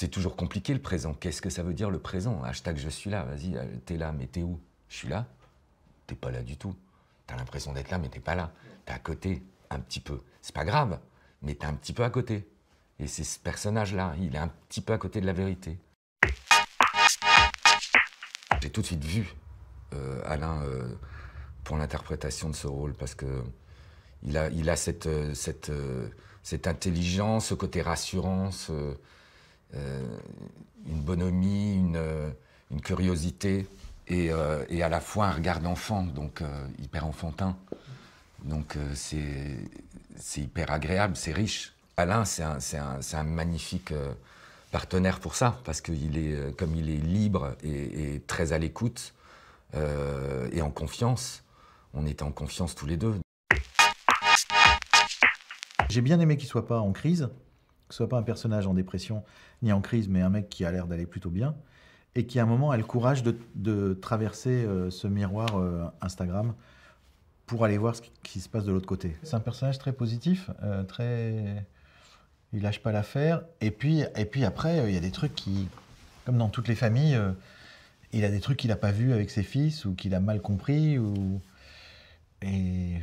C'est toujours compliqué le présent. Qu'est-ce que ça veut dire le présent Hashtag je suis là, vas-y, euh, t'es là, mais t'es où Je suis là T'es pas là du tout. T'as l'impression d'être là, mais t'es pas là. T'es à côté, un petit peu. C'est pas grave, mais t'es un petit peu à côté. Et c'est ce personnage-là, il est un petit peu à côté de la vérité. J'ai tout de suite vu euh, Alain euh, pour l'interprétation de ce rôle parce que il a, cette, intelligence, ce côté rassurance... Euh, une bonhomie, une, euh, curiosité euh, et, à la fois un regard d'enfant, donc hyper enfantin. Donc c'est hyper agréable, c'est riche. Alain, c'est un, magnifique partenaire pour ça, parce qu'il est, comme il est libre et, très à l'écoute et en confiance, on est en confiance tous les deux. J'ai bien aimé qu'il soit pas en crise, que ce soit pas un personnage en dépression ni en crise, mais un mec qui a l'air d'aller plutôt bien, et qui à un moment a le courage de, traverser euh, ce miroir euh, Instagram pour aller voir ce qui, se passe de l'autre côté. C'est un personnage très positif, euh, très... Il lâche pas l'affaire. Et puis, et puis après, il y a des trucs qui, comme dans toutes les familles, il a des trucs qu'il n'a pas vus avec ses fils ou qu'il a mal compris. Ou... Et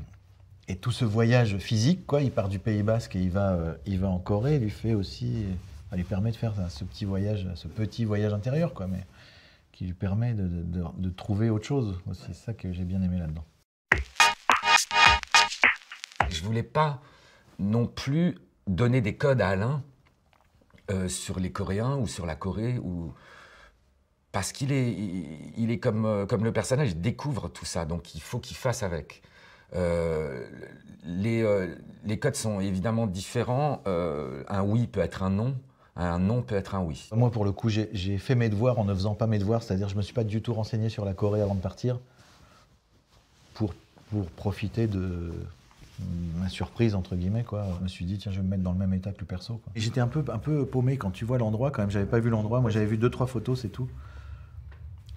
et tout ce voyage physique, quoi, il part du Pays Basque et il va, euh, il va en Corée, lui fait aussi, euh, lui permet de faire ce petit voyage, ce petit voyage intérieur, quoi, mais qui lui permet de, trouver autre chose C'est ça que j'ai bien aimé là-dedans. Je voulais pas non plus donner des codes à Alain euh, sur les Coréens ou sur la Corée ou parce qu'il est, est comme, comme le personnage, il découvre tout ça, donc il faut qu'il fasse avec. Euh, euh, les, codes sont évidemment différents. Euh, un oui peut être un non un non peut être un oui. Moi, pour le coup, j'ai fait mes devoirs en ne faisant pas mes devoirs, c'est-à-dire je ne me suis pas du tout renseigné sur la Corée avant de partir pour, pour profiter de ma surprise, entre guillemets. Quoi. Je me suis dit, tiens, je vais me mettre dans le même état que le perso. J'étais un peu, un peu paumé quand tu vois l'endroit, quand même, j'avais pas vu l'endroit. Moi, j'avais vu deux, trois photos, c'est tout.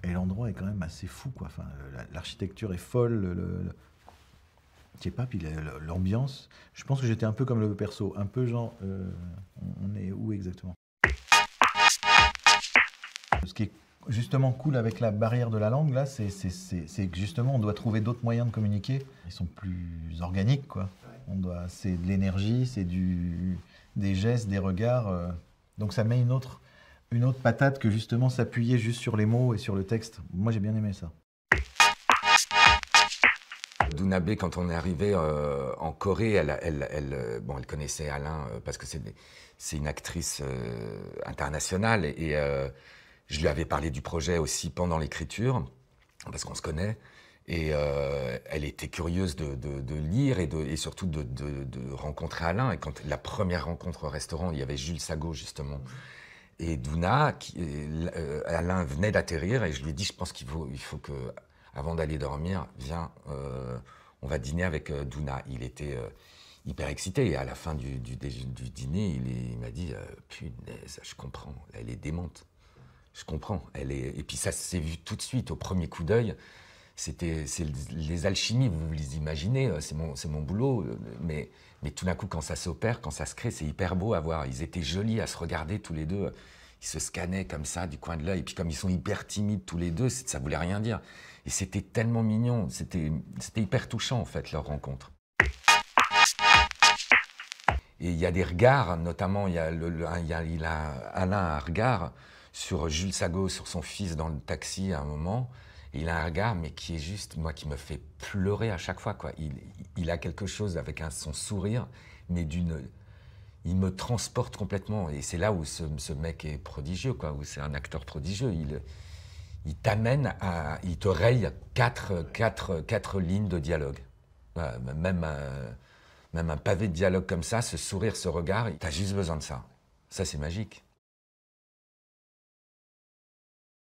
Et l'endroit est quand même assez fou, quoi. Enfin, L'architecture est folle, sais pas. Puis l'ambiance, je pense que j'étais un peu comme le perso, un peu genre, euh, on est où exactement Ce qui est justement cool avec la barrière de la langue, là, c'est que justement, on doit trouver d'autres moyens de communiquer. Ils sont plus organiques, quoi. On doit, c'est de l'énergie, c'est du, des gestes, des regards. Euh. donc ça met une autre, une autre patate que justement s'appuyer juste sur les mots et sur le texte. Moi, j'ai bien aimé ça. B quand on est arrivé euh, en Corée, elle, elle, euh, bon, elle connaissait Alain euh, parce que c'est une actrice internationale et, je lui avais parlé du projet aussi pendant l'écriture parce qu'on se connaît. Et elle était curieuse de, lire et, et surtout de, rencontrer Alain. Et quand la première rencontre au restaurant, il y avait Jules Sago justement. Et Douna, qui, Alain venait d'atterrir et je lui ai dit, je pense qu'il faut que avant d'aller dormir, viens, euh, on va dîner avec euh, Douna. Il était euh, hyper excité et à la fin du, dîner, il, m'a dit Punaise, je comprends, elle est démente. Je comprends. Elle est... Et puis ça s'est vu tout de suite au premier coup d'œil. C'était les alchimies, vous les imaginez, c'est mon, mon boulot. Mais, mais tout d'un coup, quand ça s'opère, quand ça se crée, c'est hyper beau à voir. Ils étaient jolis à se regarder tous les deux ils se scannaient comme ça du coin de l'œil. Et puis comme ils sont hyper timides tous les deux, ça voulait rien dire. Et c'était tellement mignon, c'était hyper touchant en fait leur rencontre. Et il y a des regards, notamment il y, a, il a Alain a un regard sur Jules Sago, sur son fils dans le taxi à un moment. il a un regard, mais qui est juste, moi, qui me fait pleurer à chaque fois. Quoi. Il, il a quelque chose avec un, son sourire, mais d'une il me transporte complètement. Et c'est là où ce, mec est prodigieux, quoi, où c'est un acteur prodigieux. Il, il t'amène à. Il te raye quatre, quatre, lignes de dialogue. Euh, même, même un pavé de dialogue comme ça, ce sourire, ce regard, t'as juste besoin de ça. Ça, c'est magique.